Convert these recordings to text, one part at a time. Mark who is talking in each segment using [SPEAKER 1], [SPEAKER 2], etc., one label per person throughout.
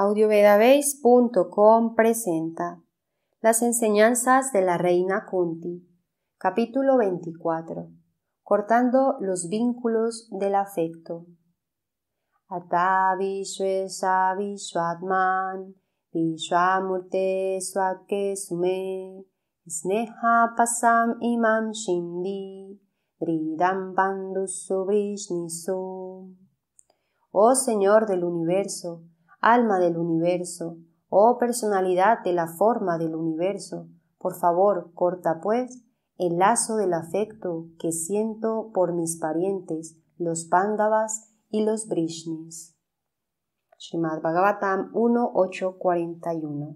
[SPEAKER 1] audiovedabase.com presenta Las enseñanzas de la Reina Kunti, capítulo 24. Cortando los vínculos del afecto. Ata Vishwatman Vishwamurte Swakesume Sneha Pasam Imam Shindi Ridam Bandusubrisnisu. Oh Señor del Universo, alma del universo, oh personalidad de la forma del universo, por favor, corta pues el lazo del afecto que siento por mis parientes, los pándavas y los brishnis. Bhagavatam 1.8.41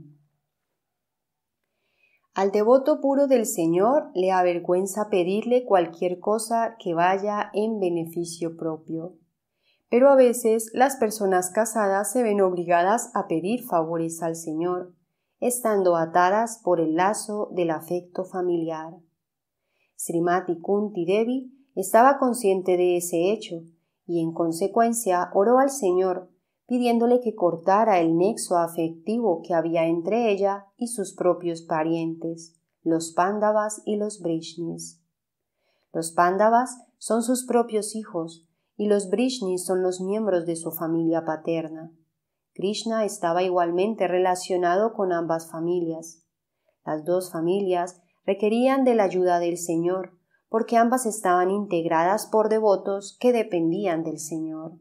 [SPEAKER 1] Al devoto puro del Señor le avergüenza pedirle cualquier cosa que vaya en beneficio propio pero a veces las personas casadas se ven obligadas a pedir favores al Señor, estando atadas por el lazo del afecto familiar. Srimati Kunti Devi estaba consciente de ese hecho y en consecuencia oró al Señor pidiéndole que cortara el nexo afectivo que había entre ella y sus propios parientes, los pándavas y los brishnis. Los pándavas son sus propios hijos y los Brishnis son los miembros de su familia paterna. Krishna estaba igualmente relacionado con ambas familias. Las dos familias requerían de la ayuda del Señor, porque ambas estaban integradas por devotos que dependían del Señor.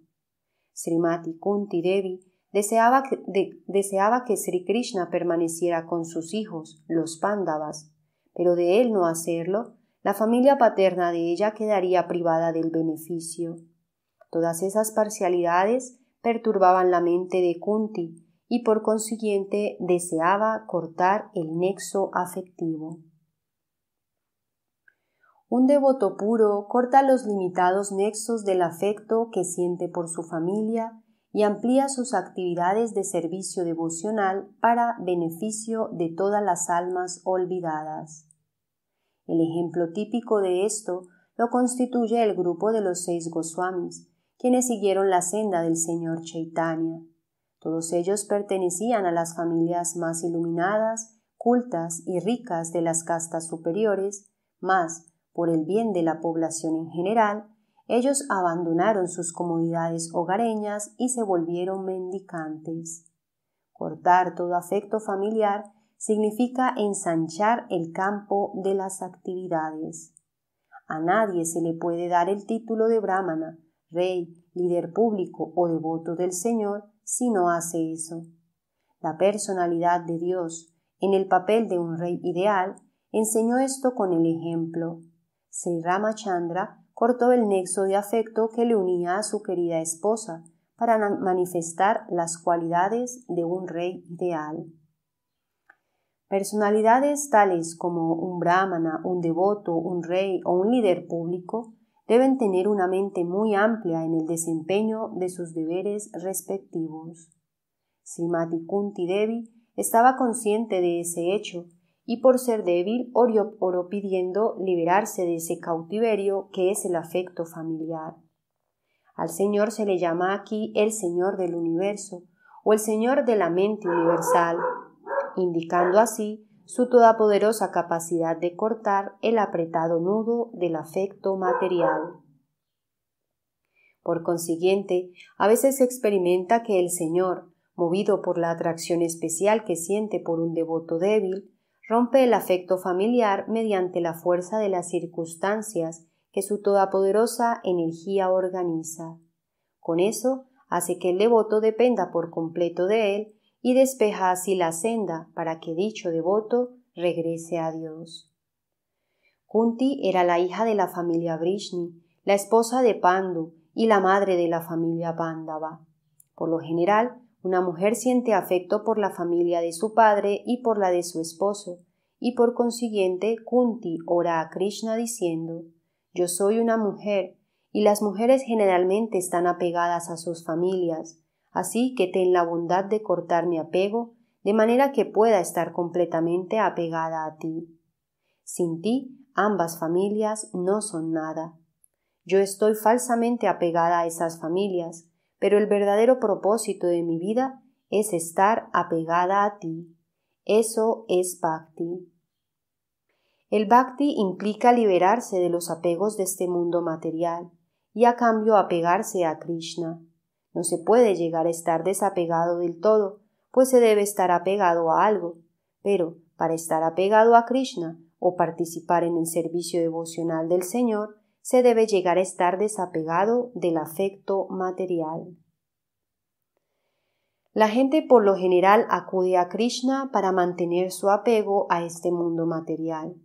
[SPEAKER 1] Srimati Kunti Devi deseaba que, deseaba que Sri Krishna permaneciera con sus hijos, los Pandavas, pero de él no hacerlo, la familia paterna de ella quedaría privada del beneficio. Todas esas parcialidades perturbaban la mente de Kunti y por consiguiente deseaba cortar el nexo afectivo. Un devoto puro corta los limitados nexos del afecto que siente por su familia y amplía sus actividades de servicio devocional para beneficio de todas las almas olvidadas. El ejemplo típico de esto lo constituye el grupo de los seis Goswamis, quienes siguieron la senda del señor Chaitanya. Todos ellos pertenecían a las familias más iluminadas, cultas y ricas de las castas superiores, mas, por el bien de la población en general, ellos abandonaron sus comodidades hogareñas y se volvieron mendicantes. Cortar todo afecto familiar significa ensanchar el campo de las actividades. A nadie se le puede dar el título de brahmana, rey, líder público o devoto del Señor si no hace eso. La personalidad de Dios en el papel de un rey ideal enseñó esto con el ejemplo. Sri Chandra cortó el nexo de afecto que le unía a su querida esposa para manifestar las cualidades de un rey ideal. Personalidades tales como un brahmana, un devoto, un rey o un líder público deben tener una mente muy amplia en el desempeño de sus deberes respectivos. Srimati Kunti Devi estaba consciente de ese hecho y por ser débil orió oró pidiendo liberarse de ese cautiverio que es el afecto familiar. Al Señor se le llama aquí el Señor del universo o el Señor de la mente universal, indicando así su todopoderosa capacidad de cortar el apretado nudo del afecto material. Por consiguiente, a veces se experimenta que el Señor, movido por la atracción especial que siente por un devoto débil, rompe el afecto familiar mediante la fuerza de las circunstancias que su todopoderosa energía organiza. Con eso hace que el devoto dependa por completo de él y despeja así la senda para que dicho devoto regrese a Dios. Kunti era la hija de la familia Vrishni, la esposa de Pandu y la madre de la familia Pandava. Por lo general, una mujer siente afecto por la familia de su padre y por la de su esposo, y por consiguiente Kunti ora a Krishna diciendo Yo soy una mujer, y las mujeres generalmente están apegadas a sus familias, Así que ten la bondad de cortar mi apego, de manera que pueda estar completamente apegada a ti. Sin ti, ambas familias no son nada. Yo estoy falsamente apegada a esas familias, pero el verdadero propósito de mi vida es estar apegada a ti. Eso es bhakti. El bhakti implica liberarse de los apegos de este mundo material y a cambio apegarse a Krishna. No se puede llegar a estar desapegado del todo, pues se debe estar apegado a algo. Pero, para estar apegado a Krishna o participar en el servicio devocional del Señor, se debe llegar a estar desapegado del afecto material. La gente por lo general acude a Krishna para mantener su apego a este mundo material.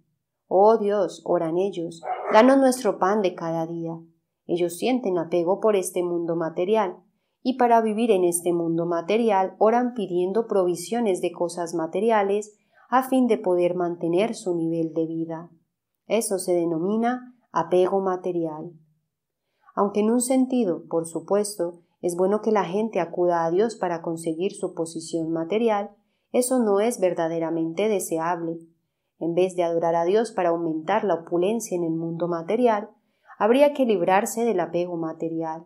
[SPEAKER 1] Oh Dios, oran ellos, danos nuestro pan de cada día. Ellos sienten apego por este mundo material, y para vivir en este mundo material oran pidiendo provisiones de cosas materiales a fin de poder mantener su nivel de vida. Eso se denomina apego material. Aunque en un sentido, por supuesto, es bueno que la gente acuda a Dios para conseguir su posición material, eso no es verdaderamente deseable. En vez de adorar a Dios para aumentar la opulencia en el mundo material, habría que librarse del apego material.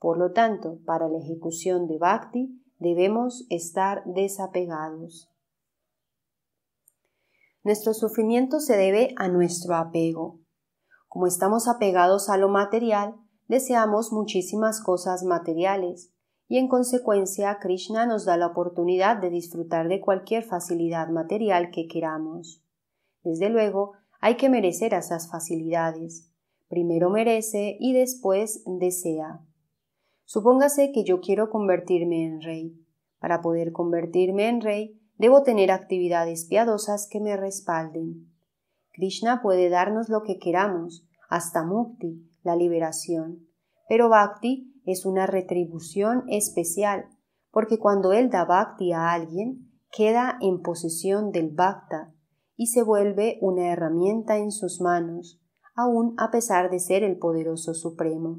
[SPEAKER 1] Por lo tanto, para la ejecución de bhakti debemos estar desapegados. Nuestro sufrimiento se debe a nuestro apego. Como estamos apegados a lo material, deseamos muchísimas cosas materiales, y en consecuencia Krishna nos da la oportunidad de disfrutar de cualquier facilidad material que queramos. Desde luego, hay que merecer esas facilidades. Primero merece y después desea. Supóngase que yo quiero convertirme en rey. Para poder convertirme en rey, debo tener actividades piadosas que me respalden. Krishna puede darnos lo que queramos, hasta mukti, la liberación. Pero bhakti es una retribución especial, porque cuando él da bhakti a alguien, queda en posesión del bhakta y se vuelve una herramienta en sus manos, aun a pesar de ser el poderoso supremo.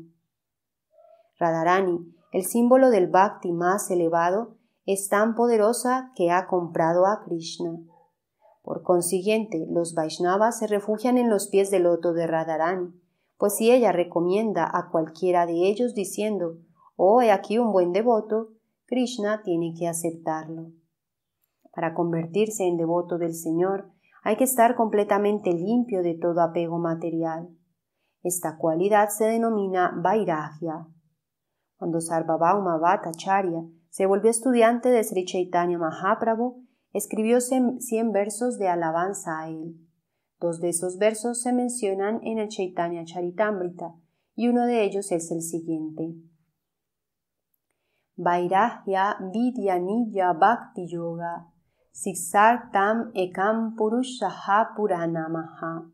[SPEAKER 1] Radharani, el símbolo del bhakti más elevado, es tan poderosa que ha comprado a Krishna. Por consiguiente, los Vaishnavas se refugian en los pies del loto de Radharani, pues si ella recomienda a cualquiera de ellos diciendo, oh, he aquí un buen devoto, Krishna tiene que aceptarlo. Para convertirse en devoto del Señor, hay que estar completamente limpio de todo apego material. Esta cualidad se denomina vairagya. Cuando Sarvabhauma Bhattacharya se volvió estudiante de Sri Chaitanya Mahaprabhu, escribió cien versos de alabanza a él. Dos de esos versos se mencionan en el Chaitanya Charitamrita y uno de ellos es el siguiente. Vairahya Vidyanilla Bhakti Yoga tam Ekam Purushaha Puranamaha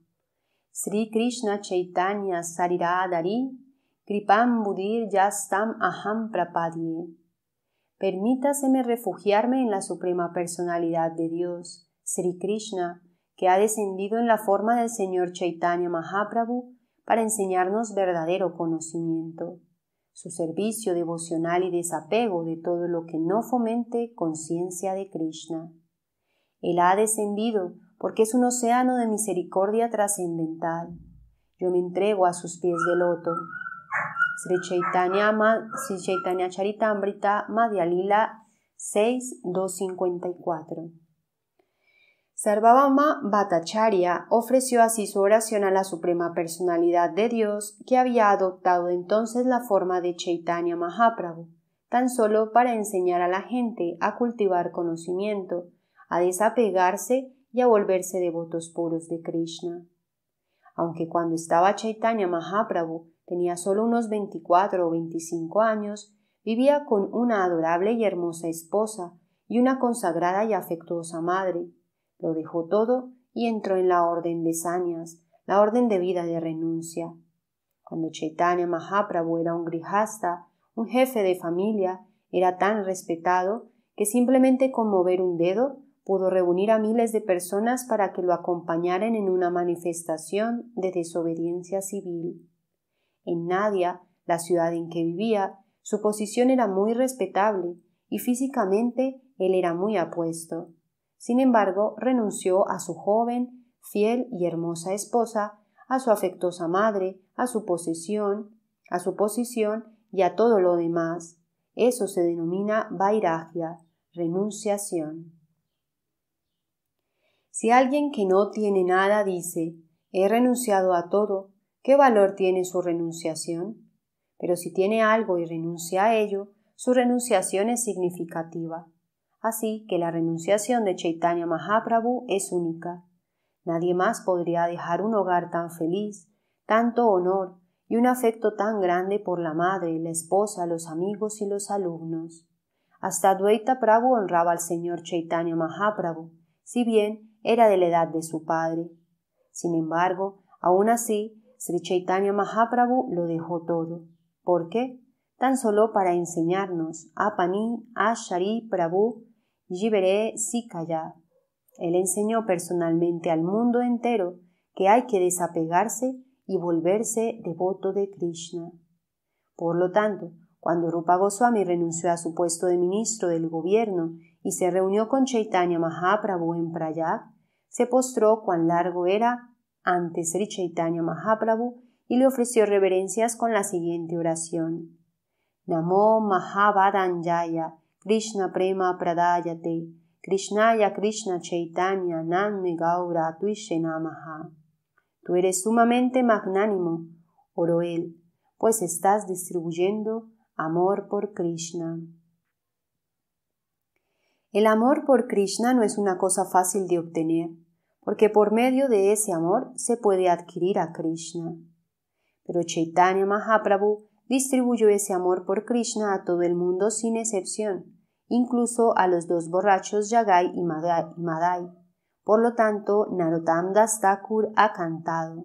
[SPEAKER 1] Sri Krishna Chaitanya Sariradari Kripam budir yastam aham Permítaseme refugiarme en la Suprema Personalidad de Dios, Sri Krishna, que ha descendido en la forma del Señor Chaitanya Mahaprabhu para enseñarnos verdadero conocimiento, su servicio devocional y desapego de todo lo que no fomente conciencia de Krishna. Él ha descendido porque es un océano de misericordia trascendental. Yo me entrego a sus pies de loto. Sri Chaitanya, Sri Chaitanya Charitamrita, Madhya Lila 6254. Sarvabhama Bhattacharya ofreció así su oración a la Suprema Personalidad de Dios, que había adoptado entonces la forma de Chaitanya Mahaprabhu, tan solo para enseñar a la gente a cultivar conocimiento, a desapegarse y a volverse devotos puros de Krishna. Aunque cuando estaba Chaitanya Mahaprabhu tenía solo unos veinticuatro o veinticinco años, vivía con una adorable y hermosa esposa y una consagrada y afectuosa madre. Lo dejó todo y entró en la orden de sañas, la orden de vida de renuncia. Cuando Chaitanya Mahaprabhu era un grihasta, un jefe de familia, era tan respetado que simplemente con mover un dedo pudo reunir a miles de personas para que lo acompañaran en una manifestación de desobediencia civil en Nadia, la ciudad en que vivía, su posición era muy respetable y físicamente él era muy apuesto. Sin embargo, renunció a su joven, fiel y hermosa esposa, a su afectuosa madre, a su posesión, a su posición y a todo lo demás. Eso se denomina vairagia, renunciación. Si alguien que no tiene nada dice, he renunciado a todo, ¿Qué valor tiene su renunciación? Pero si tiene algo y renuncia a ello, su renunciación es significativa. Así que la renunciación de Chaitanya Mahaprabhu es única. Nadie más podría dejar un hogar tan feliz, tanto honor y un afecto tan grande por la madre, la esposa, los amigos y los alumnos. Hasta Dwaita Prabhu honraba al señor Chaitanya Mahaprabhu, si bien era de la edad de su padre. Sin embargo, aún así, Sri Chaitanya Mahaprabhu lo dejó todo. ¿Por qué? Tan solo para enseñarnos a a Ashari Prabhu Jivere Sikaya. Él enseñó personalmente al mundo entero que hay que desapegarse y volverse devoto de Krishna. Por lo tanto, cuando Rupa Goswami renunció a su puesto de ministro del gobierno y se reunió con Chaitanya Mahaprabhu en Prayag, se postró cuán largo era ante Sri Chaitanya Mahaprabhu y le ofreció reverencias con la siguiente oración. Namo Mahabhadanjaya Krishna Prema Pradayate Krishnaya Krishna Chaitanya Nanme Gaura Namaha. Tú eres sumamente magnánimo, oró él, pues estás distribuyendo amor por Krishna. El amor por Krishna no es una cosa fácil de obtener porque por medio de ese amor se puede adquirir a Krishna. Pero Chaitanya Mahaprabhu distribuyó ese amor por Krishna a todo el mundo sin excepción, incluso a los dos borrachos Yagai y Madai. Por lo tanto, Narottam Das Thakur ha cantado.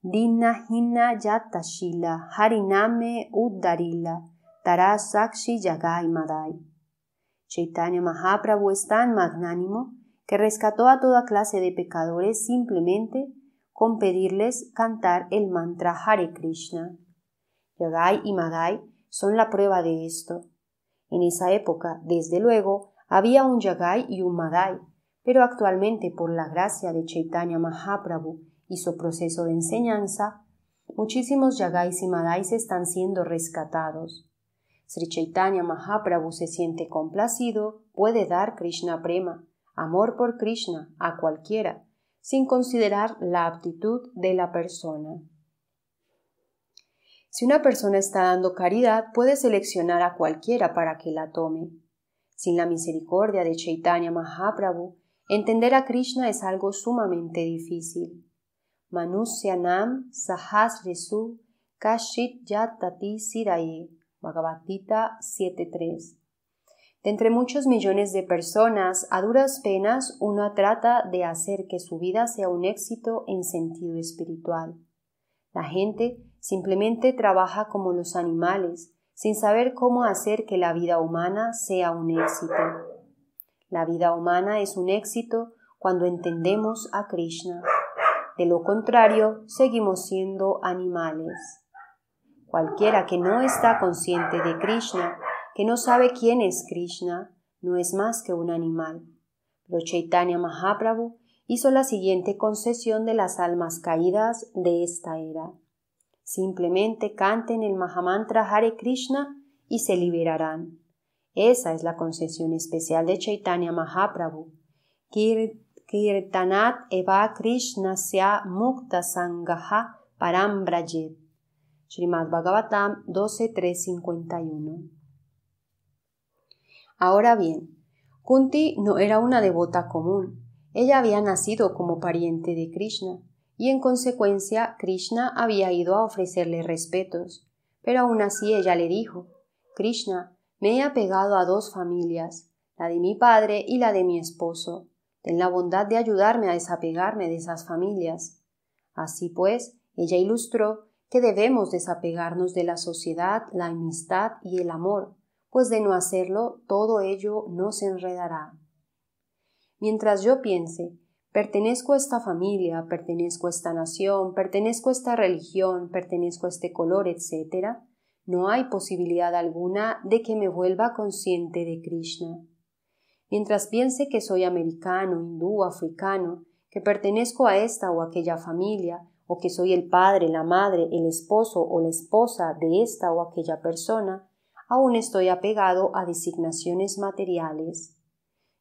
[SPEAKER 1] Dinna Hina Yatashila Hariname Uddarila Tarasakshi Yagai Madai. Chaitanya Mahaprabhu es tan magnánimo que rescató a toda clase de pecadores simplemente con pedirles cantar el mantra Hare Krishna. Yagai y Madai son la prueba de esto. En esa época, desde luego, había un Yagai y un Madai, pero actualmente, por la gracia de Chaitanya Mahaprabhu y su proceso de enseñanza, muchísimos Yagais y Madais están siendo rescatados. Sri Chaitanya Mahaprabhu se siente complacido, puede dar Krishna Prema, amor por Krishna a cualquiera, sin considerar la aptitud de la persona. Si una persona está dando caridad, puede seleccionar a cualquiera para que la tome. Sin la misericordia de Chaitanya Mahaprabhu, entender a Krishna es algo sumamente difícil. Manusyanam Sahasresu Kashit Yatati Siraye, Bhagavad Gita 7.3 de entre muchos millones de personas, a duras penas uno trata de hacer que su vida sea un éxito en sentido espiritual. La gente simplemente trabaja como los animales, sin saber cómo hacer que la vida humana sea un éxito. La vida humana es un éxito cuando entendemos a Krishna. De lo contrario, seguimos siendo animales. Cualquiera que no está consciente de Krishna que no sabe quién es Krishna, no es más que un animal. Pero Chaitanya Mahaprabhu hizo la siguiente concesión de las almas caídas de esta era. Simplemente canten el Mahamantra Hare Krishna y se liberarán. Esa es la concesión especial de Chaitanya Mahaprabhu. Kirtanat eva Krishna sea mukta sangaha parambrajit. Srimad Bhagavatam 12.351 Ahora bien, Kunti no era una devota común. Ella había nacido como pariente de Krishna, y en consecuencia Krishna había ido a ofrecerle respetos. Pero aún así ella le dijo Krishna, me he apegado a dos familias, la de mi padre y la de mi esposo. Ten la bondad de ayudarme a desapegarme de esas familias. Así pues, ella ilustró que debemos desapegarnos de la sociedad, la amistad y el amor, pues de no hacerlo todo ello no se enredará. Mientras yo piense, pertenezco a esta familia, pertenezco a esta nación, pertenezco a esta religión, pertenezco a este color, etc., no hay posibilidad alguna de que me vuelva consciente de Krishna. Mientras piense que soy americano, hindú, africano, que pertenezco a esta o aquella familia, o que soy el padre, la madre, el esposo o la esposa de esta o aquella persona, aún estoy apegado a designaciones materiales.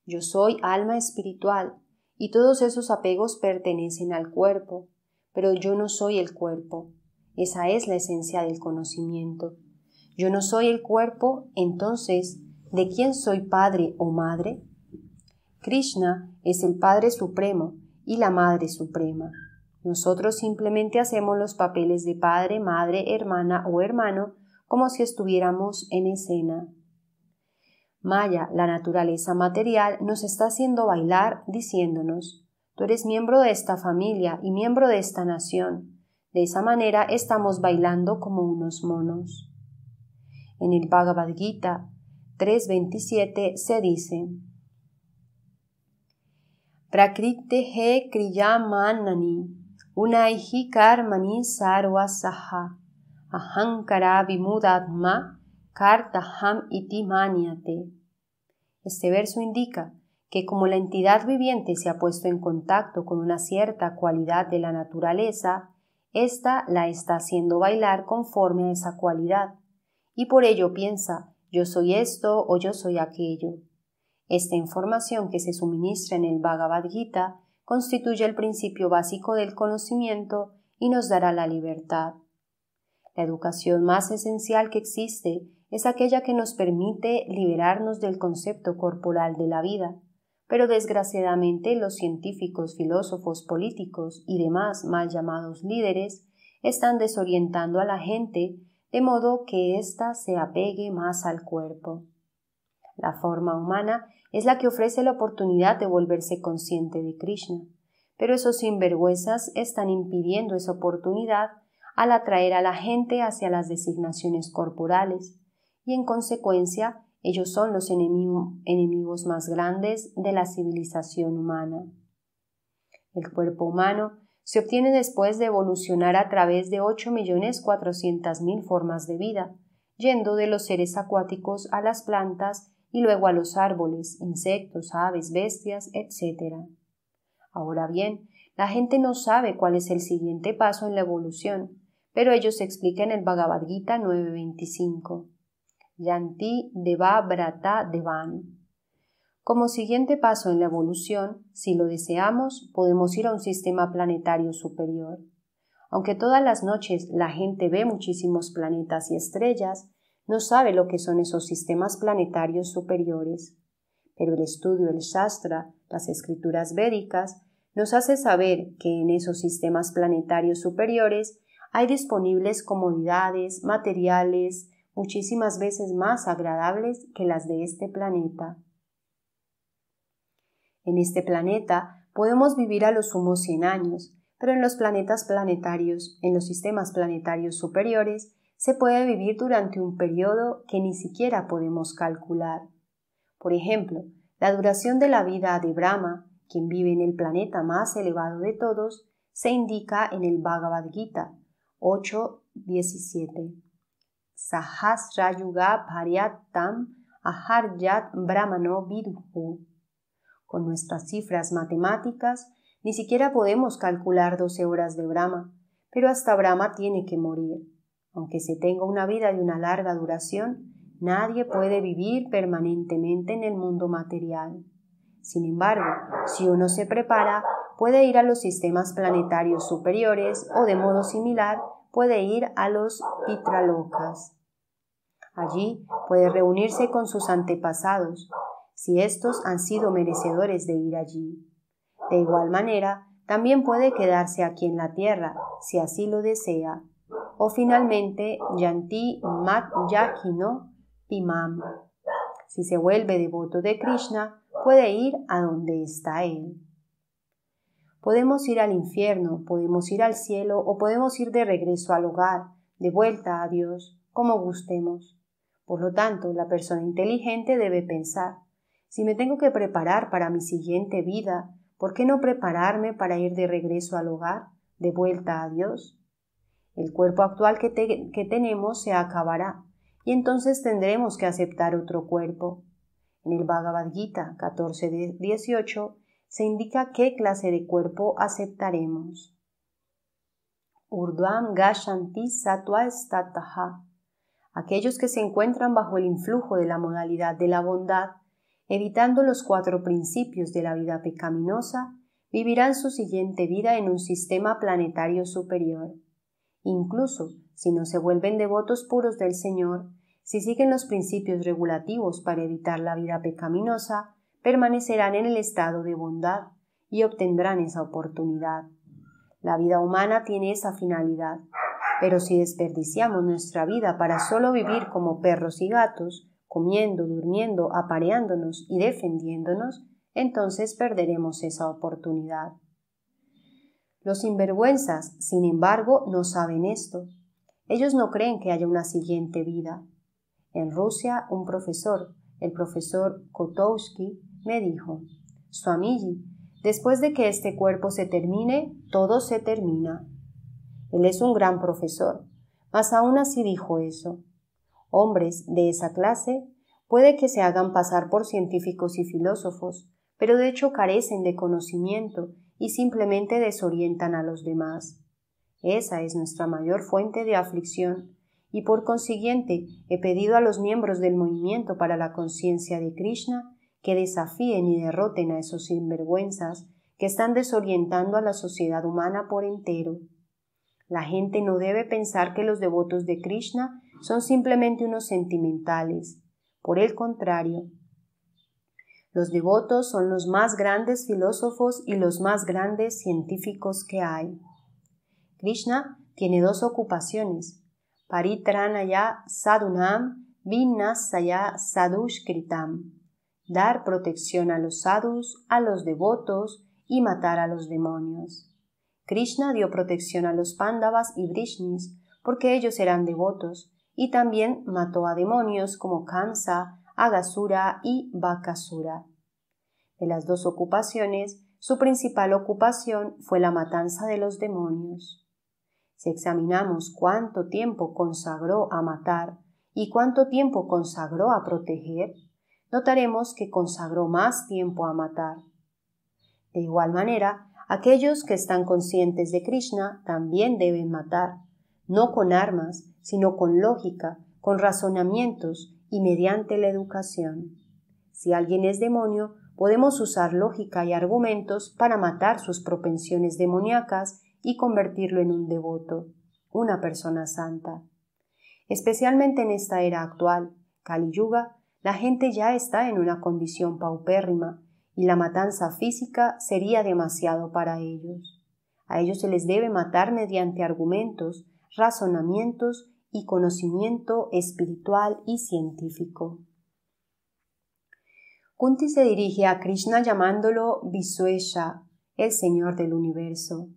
[SPEAKER 1] Yo soy alma espiritual y todos esos apegos pertenecen al cuerpo, pero yo no soy el cuerpo. Esa es la esencia del conocimiento. Yo no soy el cuerpo, entonces, ¿de quién soy padre o madre? Krishna es el Padre Supremo y la Madre Suprema. Nosotros simplemente hacemos los papeles de padre, madre, hermana o hermano como si estuviéramos en escena. Maya, la naturaleza material, nos está haciendo bailar diciéndonos, tú eres miembro de esta familia y miembro de esta nación. De esa manera estamos bailando como unos monos. En el Bhagavad Gita 3.27 se dice, Prakriti he kriyamanani unaihi karmani sarvasaha ahankara vimudatma kartaham iti maniate. Este verso indica que como la entidad viviente se ha puesto en contacto con una cierta cualidad de la naturaleza, ésta la está haciendo bailar conforme a esa cualidad, y por ello piensa yo soy esto o yo soy aquello. Esta información que se suministra en el Bhagavad Gita constituye el principio básico del conocimiento y nos dará la libertad. La educación más esencial que existe es aquella que nos permite liberarnos del concepto corporal de la vida, pero desgraciadamente los científicos, filósofos, políticos y demás mal llamados líderes están desorientando a la gente de modo que ésta se apegue más al cuerpo. La forma humana es la que ofrece la oportunidad de volverse consciente de Krishna, pero esos sinvergüenzas están impidiendo esa oportunidad al atraer a la gente hacia las designaciones corporales, y en consecuencia ellos son los enemigos más grandes de la civilización humana. El cuerpo humano se obtiene después de evolucionar a través de 8.400.000 formas de vida, yendo de los seres acuáticos a las plantas y luego a los árboles, insectos, aves, bestias, etc. Ahora bien, la gente no sabe cuál es el siguiente paso en la evolución, pero ello se explica en el Bhagavad Gita 9.25. Yanti Deva Brata Devan. Como siguiente paso en la evolución, si lo deseamos, podemos ir a un sistema planetario superior. Aunque todas las noches la gente ve muchísimos planetas y estrellas, no sabe lo que son esos sistemas planetarios superiores. Pero el estudio del Shastra, las escrituras védicas, nos hace saber que en esos sistemas planetarios superiores hay disponibles comodidades, materiales, muchísimas veces más agradables que las de este planeta. En este planeta podemos vivir a los sumo 100 años, pero en los planetas planetarios, en los sistemas planetarios superiores, se puede vivir durante un periodo que ni siquiera podemos calcular. Por ejemplo, la duración de la vida de Brahma, quien vive en el planeta más elevado de todos, se indica en el Bhagavad Gita, 8.17. Sahasrayuga yuga aharyat brahmano vidhu. Con nuestras cifras matemáticas, ni siquiera podemos calcular 12 horas de Brahma, pero hasta Brahma tiene que morir. Aunque se tenga una vida de una larga duración, nadie puede vivir permanentemente en el mundo material. Sin embargo, si uno se prepara, puede ir a los sistemas planetarios superiores o de modo similar puede ir a los pitralokas. Allí puede reunirse con sus antepasados, si estos han sido merecedores de ir allí. De igual manera, también puede quedarse aquí en la tierra, si así lo desea. O finalmente, Yanti Mat Yakino Pimam. Si se vuelve devoto de Krishna, puede ir a donde está él. Podemos ir al infierno, podemos ir al cielo o podemos ir de regreso al hogar, de vuelta a Dios, como gustemos. Por lo tanto, la persona inteligente debe pensar, si me tengo que preparar para mi siguiente vida, ¿por qué no prepararme para ir de regreso al hogar, de vuelta a Dios? El cuerpo actual que, tenemos se acabará, y entonces tendremos que aceptar otro cuerpo. En el Bhagavad Gita 14.18 se indica qué clase de cuerpo aceptaremos. Urduam Gashanti Satwa Stataha. Aquellos que se encuentran bajo el influjo de la modalidad de la bondad, evitando los cuatro principios de la vida pecaminosa, vivirán su siguiente vida en un sistema planetario superior. Incluso si no se vuelven devotos puros del Señor, si siguen los principios regulativos para evitar la vida pecaminosa, permanecerán en el estado de bondad y obtendrán esa oportunidad. La vida humana tiene esa finalidad, pero si desperdiciamos nuestra vida para solo vivir como perros y gatos, comiendo, durmiendo, apareándonos y defendiéndonos, entonces perderemos esa oportunidad. Los sinvergüenzas, sin embargo, no saben esto. Ellos no creen que haya una siguiente vida. En Rusia, un profesor, el profesor Kotowski, me dijo, Swamiji, después de que este cuerpo se termine, todo se termina. Él es un gran profesor, mas aún así dijo eso. Hombres de esa clase puede que se hagan pasar por científicos y filósofos, pero de hecho carecen de conocimiento y simplemente desorientan a los demás. Esa es nuestra mayor fuente de aflicción, y por consiguiente he pedido a los miembros del movimiento para la conciencia de Krishna que desafíen y derroten a esos sinvergüenzas que están desorientando a la sociedad humana por entero. La gente no debe pensar que los devotos de Krishna son simplemente unos sentimentales. Por el contrario, los devotos son los más grandes filósofos y los más grandes científicos que hay. Krishna tiene dos ocupaciones, Paritranaya Sadunam Vinnasaya Sadushkritam dar protección a los sadhus, a los devotos y matar a los demonios. Krishna dio protección a los pándavas y brishnis porque ellos eran devotos y también mató a demonios como Kansa, Agasura y Bakasura. De las dos ocupaciones, su principal ocupación fue la matanza de los demonios. Si examinamos cuánto tiempo consagró a matar y cuánto tiempo consagró a proteger, notaremos que consagró más tiempo a matar. De igual manera, aquellos que están conscientes de Krishna también deben matar, no con armas, sino con lógica, con razonamientos y mediante la educación. Si alguien es demonio, podemos usar lógica y argumentos para matar sus propensiones demoníacas y convertirlo en un devoto, una persona santa. Especialmente en esta era actual, Kali Yuga, la gente ya está en una condición paupérrima y la matanza física sería demasiado para ellos. A ellos se les debe matar mediante argumentos, razonamientos y conocimiento espiritual y científico. Kunti se dirige a Krishna llamándolo Visuesha, el Señor del Universo.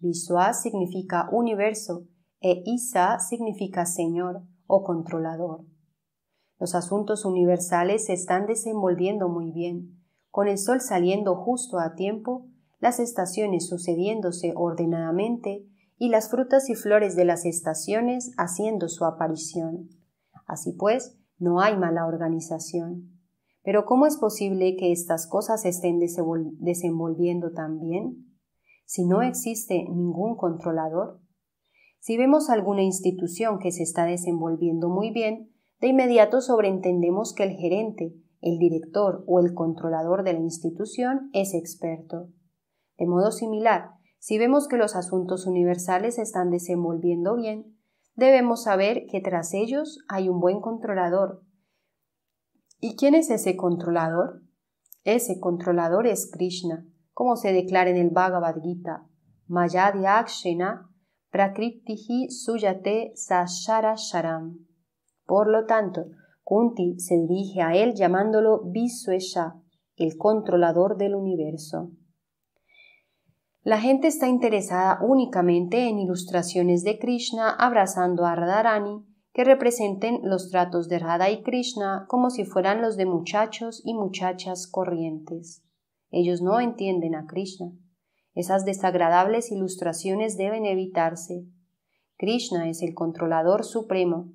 [SPEAKER 1] Visua significa universo e Isa significa Señor o controlador. Los asuntos universales se están desenvolviendo muy bien, con el sol saliendo justo a tiempo, las estaciones sucediéndose ordenadamente y las frutas y flores de las estaciones haciendo su aparición. Así pues, no hay mala organización. Pero ¿cómo es posible que estas cosas estén desenvolviendo tan bien? Si no existe ningún controlador. Si vemos alguna institución que se está desenvolviendo muy bien, de inmediato sobreentendemos que el gerente, el director o el controlador de la institución es experto. De modo similar, si vemos que los asuntos universales se están desenvolviendo bien, debemos saber que tras ellos hay un buen controlador. ¿Y quién es ese controlador? Ese controlador es Krishna, como se declara en el Bhagavad Gita, Mayadhyakshena Prakritihi Suyate sa Sharam. Por lo tanto, Kunti se dirige a él llamándolo Visvesha, el controlador del universo. La gente está interesada únicamente en ilustraciones de Krishna abrazando a Radharani que representen los tratos de Radha y Krishna como si fueran los de muchachos y muchachas corrientes. Ellos no entienden a Krishna. Esas desagradables ilustraciones deben evitarse. Krishna es el controlador supremo,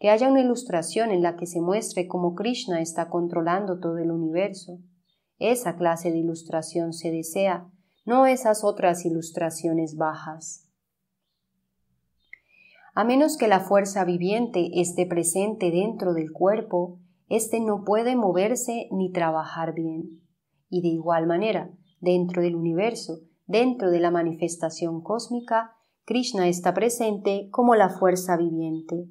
[SPEAKER 1] que haya una ilustración en la que se muestre cómo Krishna está controlando todo el universo. Esa clase de ilustración se desea, no esas otras ilustraciones bajas. A menos que la fuerza viviente esté presente dentro del cuerpo, éste no puede moverse ni trabajar bien. Y de igual manera, dentro del universo, dentro de la manifestación cósmica, Krishna está presente como la fuerza viviente.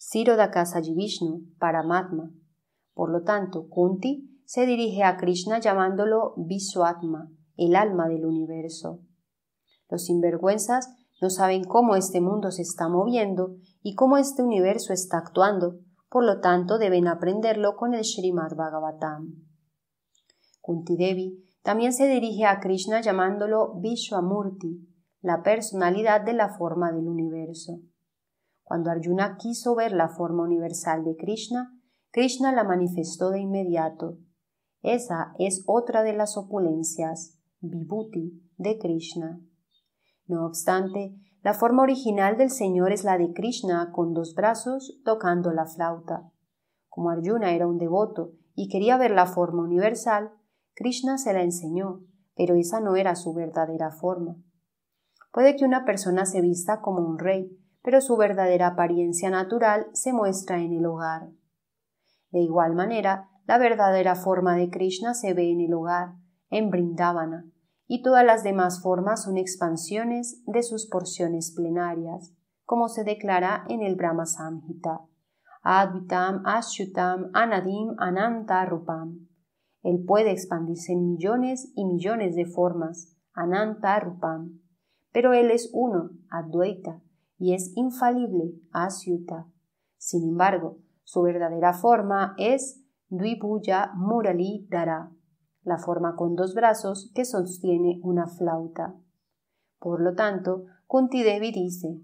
[SPEAKER 1] Sirodakasaji Vishnu, Paramatma. Por lo tanto, Kunti se dirige a Krishna llamándolo Viswatma, el alma del universo. Los sinvergüenzas no saben cómo este mundo se está moviendo y cómo este universo está actuando, por lo tanto deben aprenderlo con el Srimad Bhagavatam. Kunti Devi también se dirige a Krishna llamándolo Vishwamurti, la personalidad de la forma del universo. Cuando Arjuna quiso ver la forma universal de Krishna, Krishna la manifestó de inmediato. Esa es otra de las opulencias, vibhuti, de Krishna. No obstante, la forma original del Señor es la de Krishna con dos brazos tocando la flauta. Como Arjuna era un devoto y quería ver la forma universal, Krishna se la enseñó, pero esa no era su verdadera forma. Puede que una persona se vista como un rey, pero su verdadera apariencia natural se muestra en el hogar. De igual manera, la verdadera forma de Krishna se ve en el hogar, en Brindavana, y todas las demás formas son expansiones de sus porciones plenarias, como se declara en el Brahma Samhita. Advitam, Ashutam, Anadim, Ananta, Rupam. Él puede expandirse en millones y millones de formas, Ananta, Rupam. Pero Él es uno, Advaita, y es infalible asyuta. Sin embargo, su verdadera forma es Dvipuya Murali Dara, la forma con dos brazos que sostiene una flauta. Por lo tanto, Kunti Devi dice: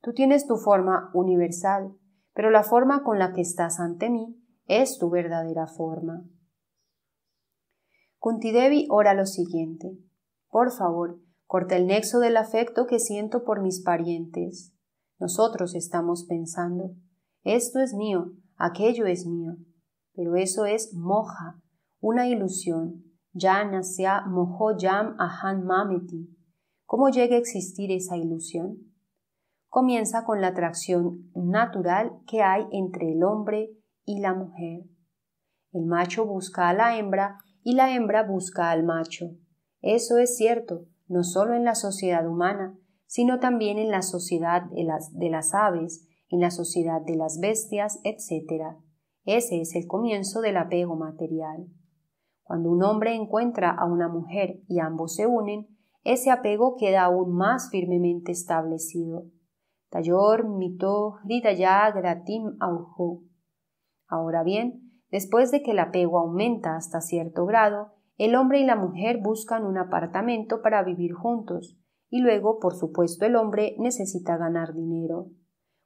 [SPEAKER 1] Tú tienes tu forma universal, pero la forma con la que estás ante mí es tu verdadera forma. Kunti ora lo siguiente: Por favor, Corta el nexo del afecto que siento por mis parientes. Nosotros estamos pensando, esto es mío, aquello es mío. Pero eso es moja, una ilusión. Ya nacía mojo yam ahan mameti. ¿Cómo llega a existir esa ilusión? Comienza con la atracción natural que hay entre el hombre y la mujer. El macho busca a la hembra y la hembra busca al macho. Eso es cierto, no solo en la sociedad humana, sino también en la sociedad de las, aves, en la sociedad de las bestias, etc. Ese es el comienzo del apego material. Cuando un hombre encuentra a una mujer y ambos se unen, ese apego queda aún más firmemente establecido. Tayor mito ya gratim aujo. Ahora bien, después de que el apego aumenta hasta cierto grado, el hombre y la mujer buscan un apartamento para vivir juntos y luego, por supuesto, el hombre necesita ganar dinero.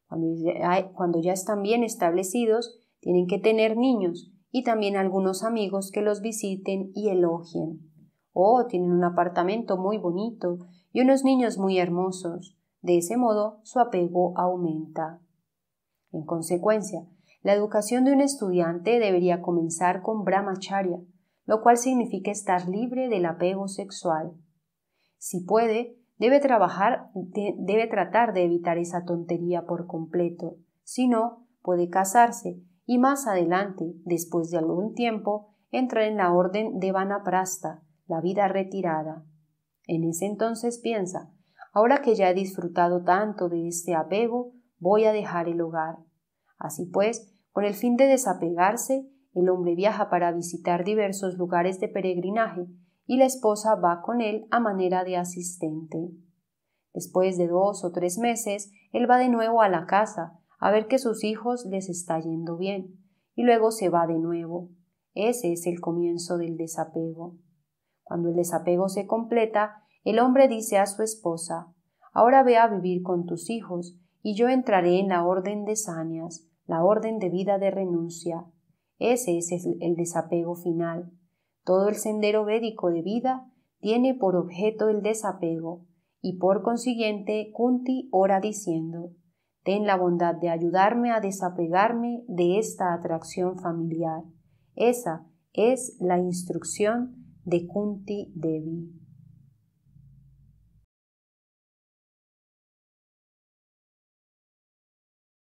[SPEAKER 1] Cuando ya, están bien establecidos, tienen que tener niños y también algunos amigos que los visiten y elogien. Oh, tienen un apartamento muy bonito y unos niños muy hermosos. De ese modo, su apego aumenta. En consecuencia, la educación de un estudiante debería comenzar con brahmacharya, lo cual significa estar libre del apego sexual. Si puede, debe trabajar, debe tratar de evitar esa tontería por completo. Si no, puede casarse y más adelante, después de algún tiempo, entrar en la orden de Vanaprasta, la vida retirada. En ese entonces piensa, ahora que ya he disfrutado tanto de este apego, voy a dejar el hogar. Así pues, con el fin de desapegarse, el hombre viaja para visitar diversos lugares de peregrinaje y la esposa va con él a manera de asistente. Después de dos o tres meses, él va de nuevo a la casa a ver que sus hijos les está yendo bien, y luego se va de nuevo. Ese es el comienzo del desapego. Cuando el desapego se completa, el hombre dice a su esposa Ahora ve a vivir con tus hijos, y yo entraré en la orden de Sanias, la orden de vida de renuncia, ese es el desapego final. Todo el sendero védico de vida tiene por objeto el desapego, y por consiguiente Kunti ora diciendo Ten la bondad de ayudarme a desapegarme de esta atracción familiar. Esa es la instrucción de Kunti Devi.